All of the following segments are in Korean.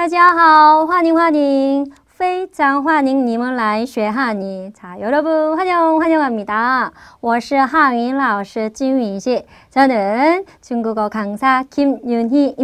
大家好，欢迎欢迎，非常欢迎你们来学汉语。查有乐不？欢迎欢迎阿米达，我是汉语老师金女士，我是中国语讲师金允熙。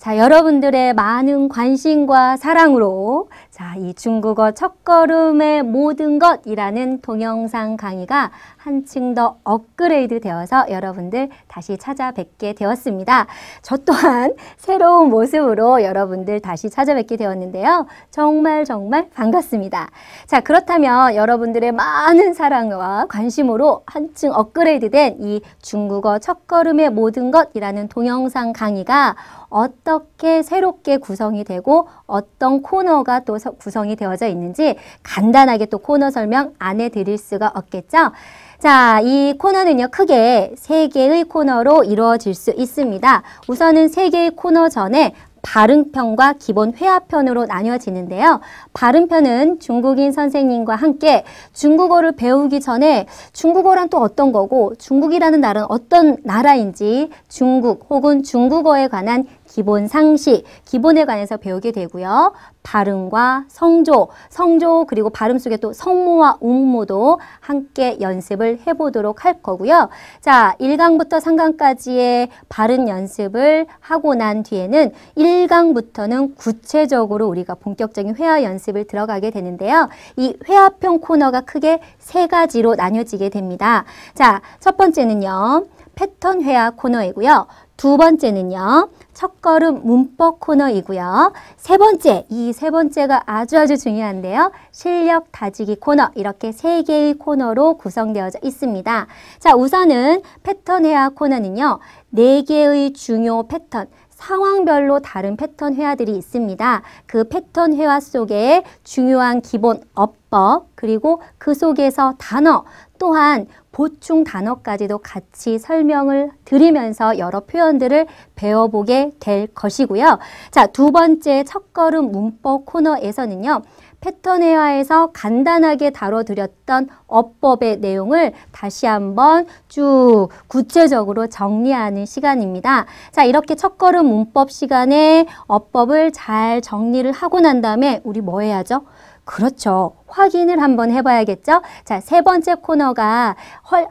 자, 여러분들의 많은 관심과 사랑으로 자, 이 중국어 첫걸음의 모든 것이라는 동영상 강의가 한층 더 업그레이드 되어서 여러분들 다시 찾아뵙게 되었습니다. 저 또한 새로운 모습으로 여러분들 다시 찾아뵙게 되었는데요. 정말 정말 반갑습니다. 자, 그렇다면 여러분들의 많은 사랑과 관심으로 한층 업그레이드된 이 중국어 첫걸음의 모든 것이라는 동영상 강의가 어떤 어떻게 새롭게 구성이 되고 어떤 코너가 또 구성이 되어져 있는지 간단하게 또 코너 설명 안 해드릴 수가 없겠죠. 자, 이 코너는요, 크게 세 개의 코너로 이루어질 수 있습니다. 우선은 세 개의 코너 전에 발음편과 기본 회화편으로 나뉘어지는데요. 발음편은 중국인 선생님과 함께 중국어를 배우기 전에 중국어란 또 어떤 거고 중국이라는 나라는 어떤 나라인지 중국 혹은 중국어에 관한 기본 상식, 기본에 관해서 배우게 되고요. 발음과 성조, 성조 그리고 발음 속에 또 성모와 음모도 함께 연습을 해보도록 할 거고요. 자, 일강부터삼강까지의 발음 연습을 하고 난 뒤에는 일 1강부터는 구체적으로 우리가 본격적인 회화 연습을 들어가게 되는데요. 이 회화평 코너가 크게 세 가지로 나뉘어지게 됩니다. 자, 첫 번째는요. 패턴 회화 코너이고요. 두 번째는요. 첫걸음 문법 코너이고요. 세 번째, 이 세 번째가 아주 아주 중요한데요. 실력 다지기 코너 이렇게 세 개의 코너로 구성되어져 있습니다. 자, 우선은 패턴 회화 코너는요. 네 개의 중요 패턴, 상황별로 다른 패턴 회화들이 있습니다. 그 패턴 회화 속에 중요한 기본 어법 그리고 그 속에서 단어 또한 보충 단어까지도 같이 설명을 드리면서 여러 표현들을 배워보게 될 것이고요. 자, 두 번째 첫걸음 문법 코너에서는요. 패턴 회화에서 간단하게 다뤄드렸던 어법의 내용을 다시 한번 쭉 구체적으로 정리하는 시간입니다. 자, 이렇게 첫걸음 문법 시간에 어법을 잘 정리를 하고 난 다음에 우리 뭐 해야죠? 그렇죠. 확인을 한번 해봐야겠죠? 자, 세 번째 코너가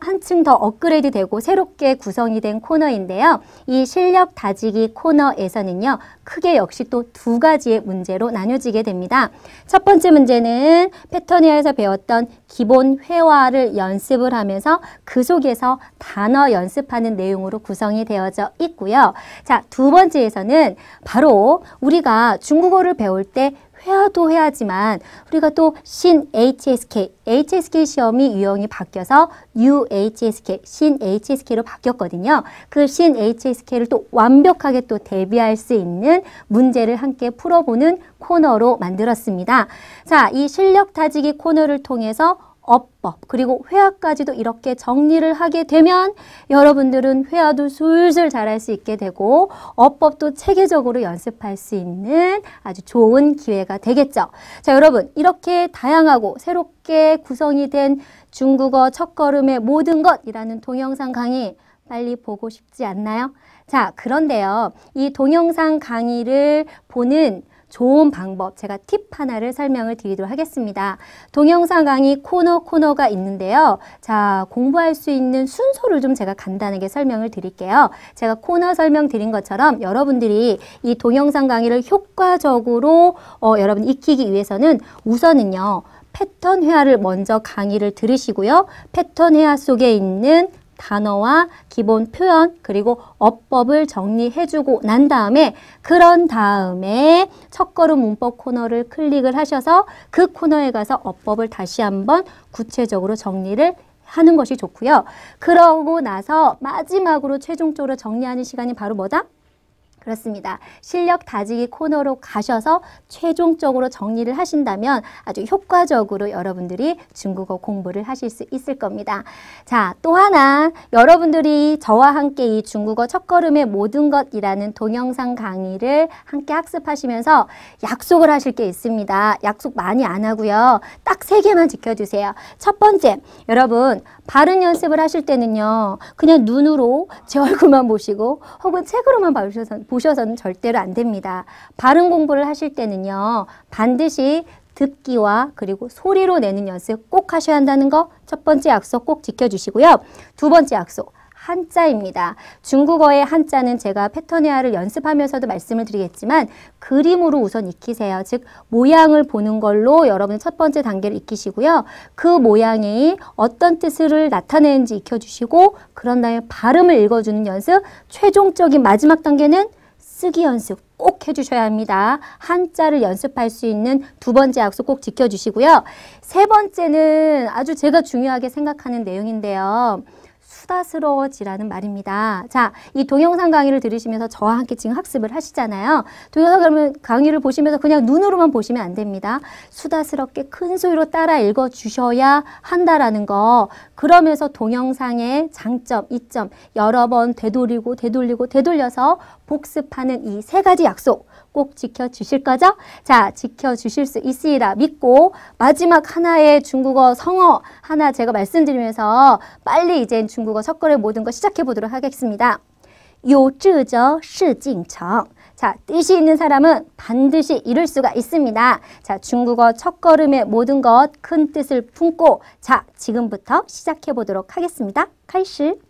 한층 더 업그레이드 되고 새롭게 구성이 된 코너인데요. 이 실력 다지기 코너에서는요, 크게 역시 또 두 가지의 문제로 나뉘어지게 됩니다. 첫 번째 문제는 패턴니아에서 배웠던 기본 회화를 연습을 하면서 그 속에서 단어 연습하는 내용으로 구성이 되어져 있고요. 자, 두 번째에서는 바로 우리가 중국어를 배울 때 회화도 해야지만 우리가 또 신 HSK, HSK 시험이 유형이 바뀌어서 UHSK, 신 HSK로 바뀌었거든요. 그 신 HSK를 또 완벽하게 또 대비할 수 있는 문제를 함께 풀어보는 코너로 만들었습니다. 자, 이 실력 다지기 코너를 통해서 어법 그리고 회화까지도 이렇게 정리를 하게 되면 여러분들은 회화도 술술 잘할 수 있게 되고 어법도 체계적으로 연습할 수 있는 아주 좋은 기회가 되겠죠. 자 여러분 이렇게 다양하고 새롭게 구성이 된 중국어 첫걸음의 모든 것이라는 동영상 강의 빨리 보고 싶지 않나요? 자, 그런데요. 이 동영상 강의를 보는 좋은 방법 제가 팁 하나를 설명을 드리도록 하겠습니다. 동영상 강의 코너 코너가 있는데요. 자 공부할 수 있는 순서를 좀 제가 간단하게 설명을 드릴게요. 제가 코너 설명 드린 것처럼 여러분들이 이 동영상 강의를 효과적으로 어, 여러분 익히기 위해서는 우선은요. 패턴 회화를 먼저 강의를 들으시고요. 패턴 회화 속에 있는 단어와 기본 표현 그리고 어법을 정리해주고 난 다음에 그런 다음에 첫걸음 문법 코너를 클릭을 하셔서 그 코너에 가서 어법을 다시 한번 구체적으로 정리를 하는 것이 좋고요. 그러고 나서 마지막으로 최종적으로 정리하는 시간이 바로 뭐다? 그렇습니다. 실력 다지기 코너로 가셔서 최종적으로 정리를 하신다면 아주 효과적으로 여러분들이 중국어 공부를 하실 수 있을 겁니다. 자, 또 하나 여러분들이 저와 함께 이 중국어 첫걸음의 모든 것이라는 동영상 강의를 함께 학습하시면서 약속을 하실 게 있습니다. 약속 많이 안 하고요. 딱 세 개만 지켜주세요. 첫 번째, 여러분 발음 연습을 하실 때는요. 그냥 눈으로 제 얼굴만 보시고 혹은 책으로만 봐주셔서 보셔서는 절대로 안 됩니다. 발음 공부를 하실 때는요. 반드시 듣기와 그리고 소리로 내는 연습 꼭 하셔야 한다는 거 첫 번째 약속 꼭 지켜주시고요. 두 번째 약속 한자입니다. 중국어의 한자는 제가 패턴회화를 연습하면서도 말씀을 드리겠지만 그림으로 우선 익히세요. 즉 모양을 보는 걸로 여러분 첫 번째 단계를 익히시고요. 그 모양이 어떤 뜻을 나타내는지 익혀주시고 그런 다음에 발음을 읽어주는 연습 최종적인 마지막 단계는 쓰기 연습 꼭 해주셔야 합니다. 한자를 연습할 수 있는 두 번째 약속 꼭 지켜주시고요. 세 번째는 아주 제가 중요하게 생각하는 내용인데요. 수다스러워지라는 말입니다. 자, 이 동영상 강의를 들으시면서 저와 함께 지금 학습을 하시잖아요. 동영상 강의를 보시면서 그냥 눈으로만 보시면 안 됩니다. 수다스럽게 큰 소리로 따라 읽어 주셔야 한다라는 거. 그러면서 동영상의 장점, 이점 여러 번 되돌리고 되돌리고 되돌려서 복습하는 이 세 가지 약속 꼭 지켜주실 거죠? 자, 지켜주실 수 있으리라 믿고 마지막 하나의 중국어 성어 하나 제가 말씀드리면서 빨리 이제 중국어 석거의 모든 거 시작해 보도록 하겠습니다. 요즈저 시징청 자, 뜻이 있는 사람은 반드시 이룰 수가 있습니다. 자, 중국어 첫걸음의 모든 것, 큰 뜻을 품고 자, 지금부터 시작해 보도록 하겠습니다. 칼시